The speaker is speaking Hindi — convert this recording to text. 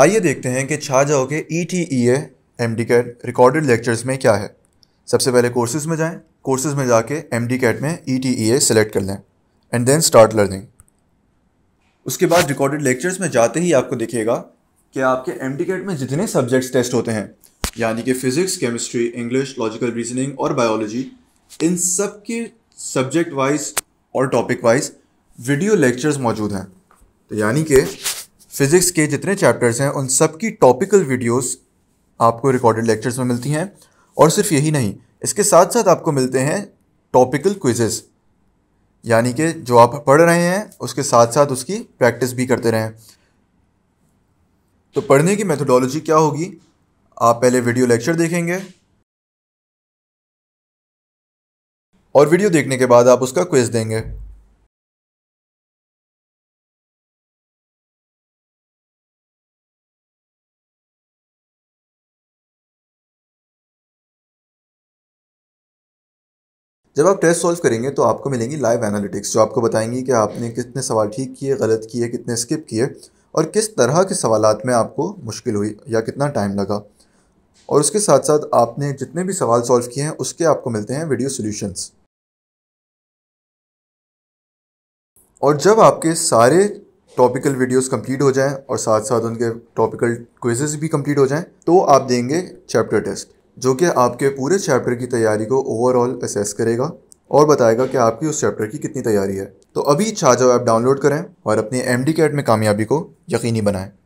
आइए देखते हैं कि छा जाओ के E T E M D CAT recorded lectures में क्या है सबसे पहले कोर्सेज में जाएं कोर्सेज में जाके एम डी कैट में ई टी ई ए सेलेक्ट कर लें एंड देन स्टार्ट लर्निंग उसके बाद रिकॉर्डेड लेक्चर्स में जाते ही आपको दिखेगा कि आपके एम डी कैट में जितने सब्जेक्ट्स टेस्ट होते हैं यानी कि physics chemistry English logical reasoning और बायोलॉजी इन सब के सब्जेक्ट वाइज और टॉपिक वाइज वीडियो लेक्चर्स मौजूद हैं तो यानी कि फिज़िक्स के जितने चैप्टर्स हैं उन सब की टॉपिकल वीडियोस आपको रिकॉर्डेड लेक्चर्स में मिलती हैं और सिर्फ यही नहीं इसके साथ साथ आपको मिलते हैं टॉपिकल क्विजेस यानी कि जो आप पढ़ रहे हैं उसके साथ साथ उसकी प्रैक्टिस भी करते रहें तो पढ़ने की मेथोडोलॉजी क्या होगी आप पहले वीडियो लेक्चर देखेंगे और वीडियो देखने के बाद आप उसका क्विज़ देंगे जब आप टेस्ट सॉल्व करेंगे तो आपको मिलेंगी लाइव एनालिटिक्स जो आपको बताएंगी कि आपने कितने सवाल ठीक किए गलत किए कितने स्किप किए और किस तरह के सवाल में आपको मुश्किल हुई या कितना टाइम लगा और उसके साथ साथ आपने जितने भी सवाल सॉल्व किए हैं उसके आपको मिलते हैं वीडियो सोल्यूशंस और जब आपके सारे टॉपिकल वीडियोस कंप्लीट हो जाएं और साथ साथ उनके टॉपिकल क्विजेज भी कंप्लीट हो जाएं तो आप देंगे चैप्टर टेस्ट जो कि आपके पूरे चैप्टर की तैयारी को ओवरऑल असेस करेगा और बताएगा कि आपकी उस चैप्टर की कितनी तैयारी है तो अभी छाजा ऐप डाउनलोड करें और अपने एम डी कैट में कामयाबी को यकीनी बनाएं